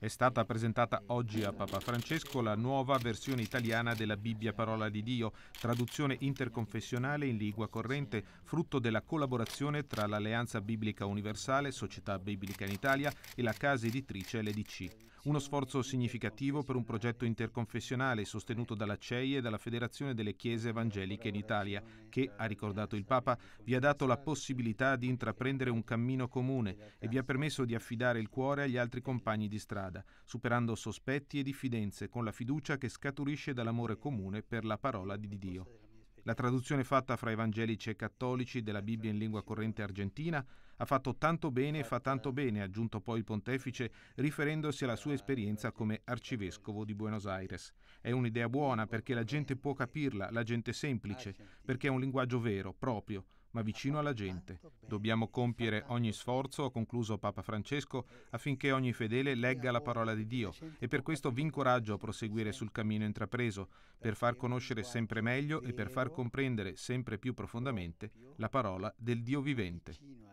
È stata presentata oggi a Papa Francesco la nuova versione italiana della Bibbia Parola di Dio, traduzione interconfessionale in lingua corrente, frutto della collaborazione tra l'Alleanza Biblica Universale, Società Biblica in Italia e la casa editrice LDC. Uno sforzo significativo per un progetto interconfessionale sostenuto dalla CEI e dalla Federazione delle Chiese Evangeliche in Italia, che, ha ricordato il Papa, vi ha dato la possibilità di intraprendere un cammino comune e vi ha permesso di affidare il cuore agli altri compagni di strada, superando sospetti e diffidenze con la fiducia che scaturisce dall'amore comune per la parola di Dio. La traduzione fatta fra evangelici e cattolici della Bibbia in lingua corrente argentina ha fatto tanto bene e fa tanto bene, ha aggiunto poi il pontefice, riferendosi alla sua esperienza come arcivescovo di Buenos Aires. È un'idea buona perché la gente può capirla, la gente semplice, perché è un linguaggio vero, proprio ma vicino alla gente. Dobbiamo compiere ogni sforzo, ha concluso Papa Francesco, affinché ogni fedele legga la parola di Dio e per questo vi incoraggio a proseguire sul cammino intrapreso, per far conoscere sempre meglio e per far comprendere sempre più profondamente la parola del Dio vivente.